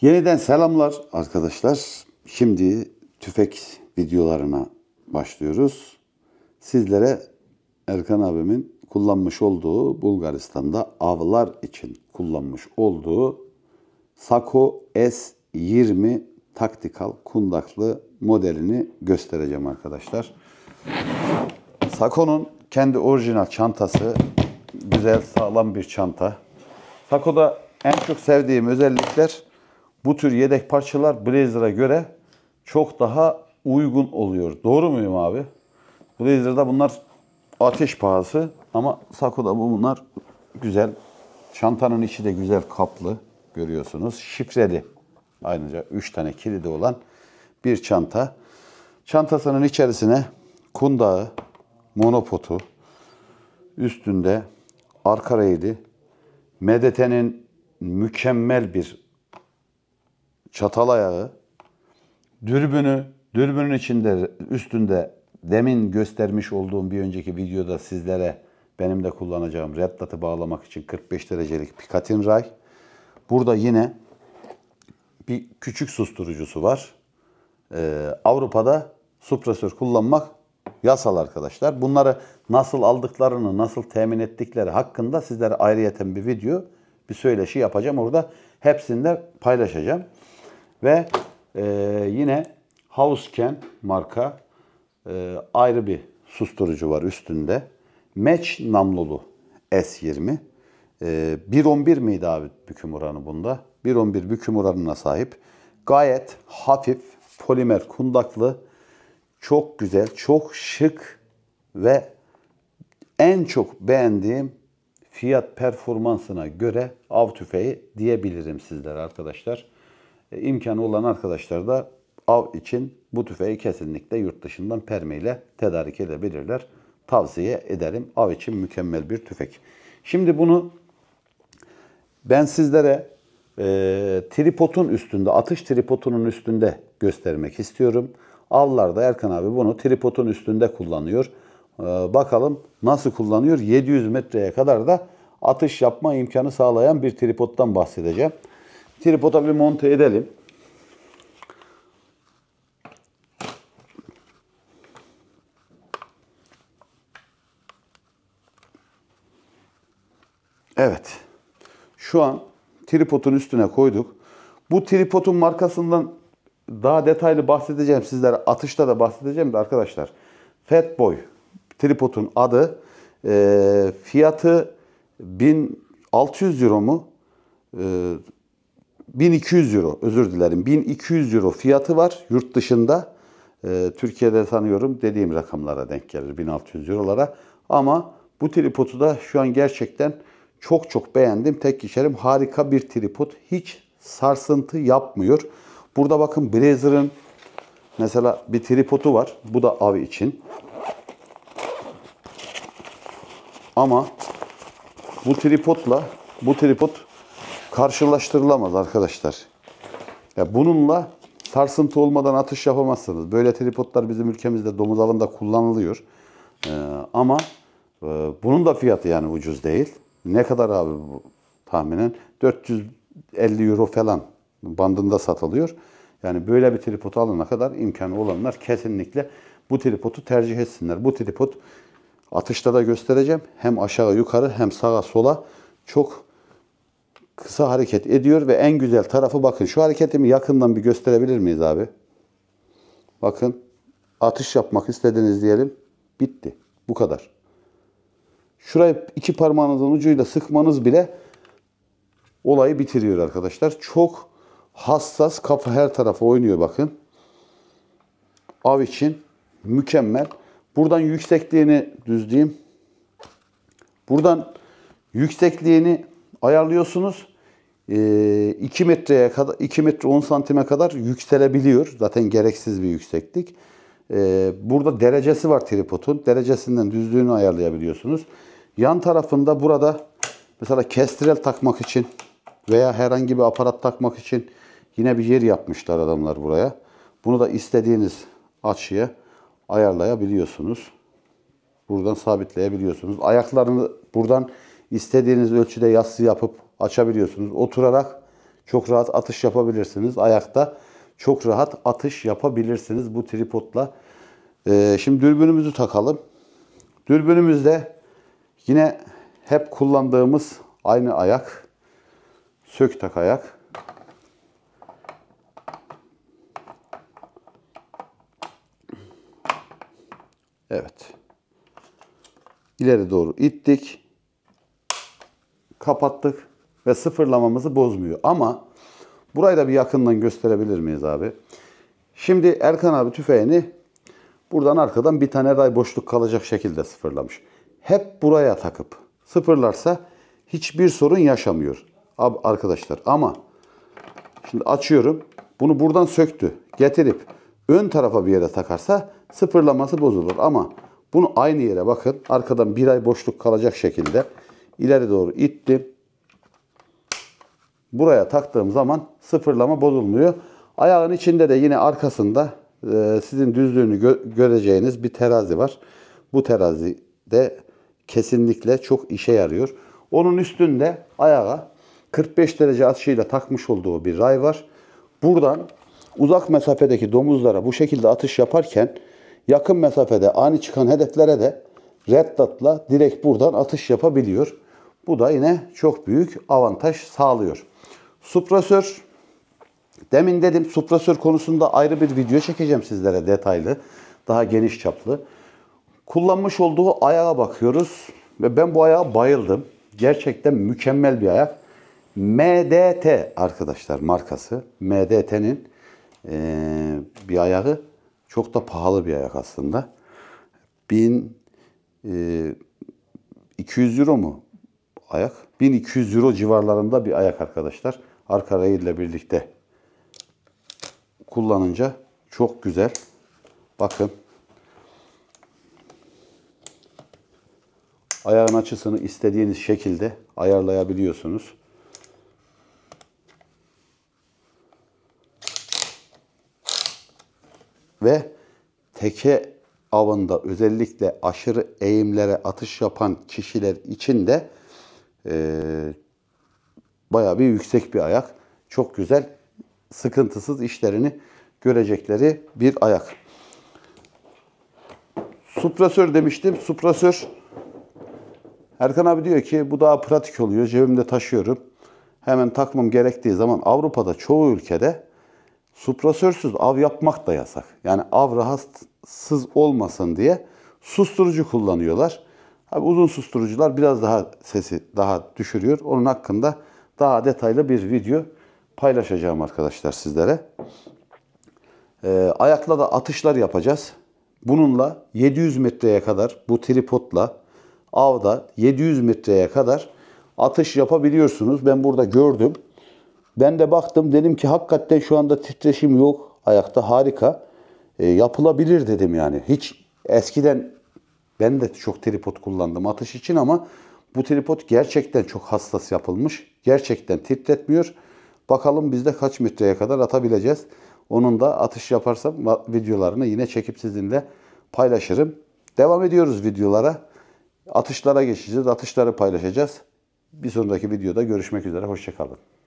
Yeniden selamlar arkadaşlar. Şimdi tüfek videolarına başlıyoruz. Sizlere Erkan abimin kullanmış olduğu Bulgaristan'da avlar için kullanmış olduğu Sako S20 taktikal kundaklı modelini göstereceğim arkadaşlar. Sako'nun kendi orijinal çantası güzel sağlam bir çanta. Sako'da en çok sevdiğim özellikler bu tür yedek parçalar Blazer'a göre çok daha uygun oluyor. Doğru muyum abi? Blazer'da bunlar ateş pahası ama Sako'da bu bunlar güzel. Çantanın içi de güzel kaplı görüyorsunuz. Şifreli. Ayrıca 3 tane kilidi olan bir çanta. Çantasının içerisine kundağı, monopotu, üstünde arka reyli, MDT'nin mükemmel bir çatal ayağı, dürbünü, dürbünün içinde üstünde demin göstermiş olduğum bir önceki videoda sizlere benim de kullanacağım red dot'ı bağlamak için 45 derecelik pikatin ray. Burada yine bir küçük susturucusu var. Ee, Avrupa'da supresör kullanmak yasal arkadaşlar. Bunları nasıl aldıklarını, nasıl temin ettikleri hakkında sizlere ayrıyeten bir video, bir söyleşi yapacağım. Orada hepsinde paylaşacağım. Ve e, yine Hausken marka e, ayrı bir susturucu var üstünde. Match namlulu S20. E, 1.11 miydi abi büküm oranı bunda? 1.11 büküm oranına sahip. Gayet hafif, polimer kundaklı, çok güzel, çok şık ve en çok beğendiğim fiyat performansına göre av tüfeği diyebilirim sizlere arkadaşlar. E, imkanı olan arkadaşlar da av için bu tüfeği kesinlikle yurt dışından permeyle tedarik edebilirler. Tavsiye ederim. Av için mükemmel bir tüfek. Şimdi bunu ben sizlere e, tripodun üstünde, atış tripotunun üstünde göstermek istiyorum. Avlarda Erkan abi bunu tripotun üstünde kullanıyor. E, bakalım nasıl kullanıyor? 700 metreye kadar da atış yapma imkanı sağlayan bir tripottan bahsedeceğim. Tripoda bir monte edelim. Evet. Şu an tripodun üstüne koyduk. Bu tripodun markasından daha detaylı bahsedeceğim sizlere. Atışta da bahsedeceğim de arkadaşlar. Fatboy tripodun adı. E, fiyatı 1600 euro mu? E, 1200 euro özür dilerim 1200 euro fiyatı var yurt dışında. Ee, Türkiye'de sanıyorum dediğim rakamlara denk gelir 1600 eurolara. Ama bu tripodu da şu an gerçekten çok çok beğendim. Tek geçerim harika bir tripod. Hiç sarsıntı yapmıyor. Burada bakın Brazer'ın mesela bir tripodu var. Bu da av için. Ama bu tripodla bu tripod karşılaştırılamaz arkadaşlar. Ya bununla sarsıntı olmadan atış yapamazsınız. Böyle tripodlar bizim ülkemizde domuz avında kullanılıyor. Ee, ama e, bunun da fiyatı yani ucuz değil. Ne kadar abi bu tahminen? 450 euro falan bandında satılıyor. Yani böyle bir tripod alana kadar imkanı olanlar kesinlikle bu tripodu tercih etsinler. Bu tripod atışta da göstereceğim. Hem aşağı yukarı hem sağa sola çok kısa hareket ediyor ve en güzel tarafı bakın. Şu hareketimi yakından bir gösterebilir miyiz abi? Bakın atış yapmak istediniz diyelim. Bitti. Bu kadar. Şurayı iki parmağınızın ucuyla sıkmanız bile olayı bitiriyor arkadaşlar. Çok hassas. Kafa her tarafa oynuyor bakın. Av için mükemmel. Buradan yüksekliğini düzleyeyim. Buradan yüksekliğini ayarlıyorsunuz. 2 ee, metreye kadar 2 metre 10 santime kadar yükselebiliyor. Zaten gereksiz bir yükseklik. Ee, burada derecesi var tripodun. Derecesinden düzlüğünü ayarlayabiliyorsunuz. Yan tarafında burada mesela kestrel takmak için veya herhangi bir aparat takmak için yine bir yer yapmışlar adamlar buraya. Bunu da istediğiniz açıya ayarlayabiliyorsunuz. Buradan sabitleyebiliyorsunuz. Ayaklarını buradan İstediğiniz ölçüde yassı yapıp açabiliyorsunuz. Oturarak çok rahat atış yapabilirsiniz. Ayakta çok rahat atış yapabilirsiniz bu tripodla. Ee, şimdi dürbünümüzü takalım. Dürbünümüzde yine hep kullandığımız aynı ayak. Sök tak ayak. Evet. İleri doğru ittik kapattık ve sıfırlamamızı bozmuyor. Ama burayı da bir yakından gösterebilir miyiz abi? Şimdi Erkan abi tüfeğini buradan arkadan bir tane ray boşluk kalacak şekilde sıfırlamış. Hep buraya takıp sıfırlarsa hiçbir sorun yaşamıyor arkadaşlar. Ama şimdi açıyorum. Bunu buradan söktü. Getirip ön tarafa bir yere takarsa sıfırlaması bozulur. Ama bunu aynı yere bakın arkadan bir ay boşluk kalacak şekilde ileri doğru ittim. Buraya taktığım zaman sıfırlama bozulmuyor. Ayağın içinde de yine arkasında e, sizin düzlüğünü gö göreceğiniz bir terazi var. Bu terazi de kesinlikle çok işe yarıyor. Onun üstünde ayağa 45 derece açıyla takmış olduğu bir ray var. Buradan uzak mesafedeki domuzlara bu şekilde atış yaparken yakın mesafede ani çıkan hedeflere de reddatla direkt buradan atış yapabiliyor. Bu da yine çok büyük avantaj sağlıyor. Suprasör. Demin dedim suprasör konusunda ayrı bir video çekeceğim sizlere detaylı. Daha geniş çaplı. Kullanmış olduğu ayağa bakıyoruz. Ve ben bu ayağa bayıldım. Gerçekten mükemmel bir ayak. MDT arkadaşlar markası. MDT'nin ee, bir ayağı çok da pahalı bir ayak aslında. 1.200 e, euro mu? ayak. 1200 euro civarlarında bir ayak arkadaşlar. Arka ile birlikte kullanınca çok güzel. Bakın. Ayağın açısını istediğiniz şekilde ayarlayabiliyorsunuz. Ve teke avında özellikle aşırı eğimlere atış yapan kişiler için de e, bayağı bir yüksek bir ayak. Çok güzel, sıkıntısız işlerini görecekleri bir ayak. Suprasör demiştim. Suprasör Erkan abi diyor ki bu daha pratik oluyor. Cebimde taşıyorum. Hemen takmam gerektiği zaman Avrupa'da çoğu ülkede suprasörsüz av yapmak da yasak. Yani av rahatsız olmasın diye susturucu kullanıyorlar. Abi uzun susturucular biraz daha sesi daha düşürüyor. Onun hakkında daha detaylı bir video paylaşacağım arkadaşlar sizlere. Ee, ayakla da atışlar yapacağız. Bununla 700 metreye kadar bu tripodla avda 700 metreye kadar atış yapabiliyorsunuz. Ben burada gördüm. Ben de baktım dedim ki hakikaten şu anda titreşim yok. Ayakta harika. E, yapılabilir dedim yani. Hiç eskiden ben de çok tripod kullandım atış için ama bu tripod gerçekten çok hassas yapılmış. Gerçekten titretmiyor. Bakalım bizde kaç metreye kadar atabileceğiz. Onun da atış yaparsam videolarını yine çekip sizinle paylaşırım. Devam ediyoruz videolara. Atışlara geçeceğiz. Atışları paylaşacağız. Bir sonraki videoda görüşmek üzere. Hoşçakalın.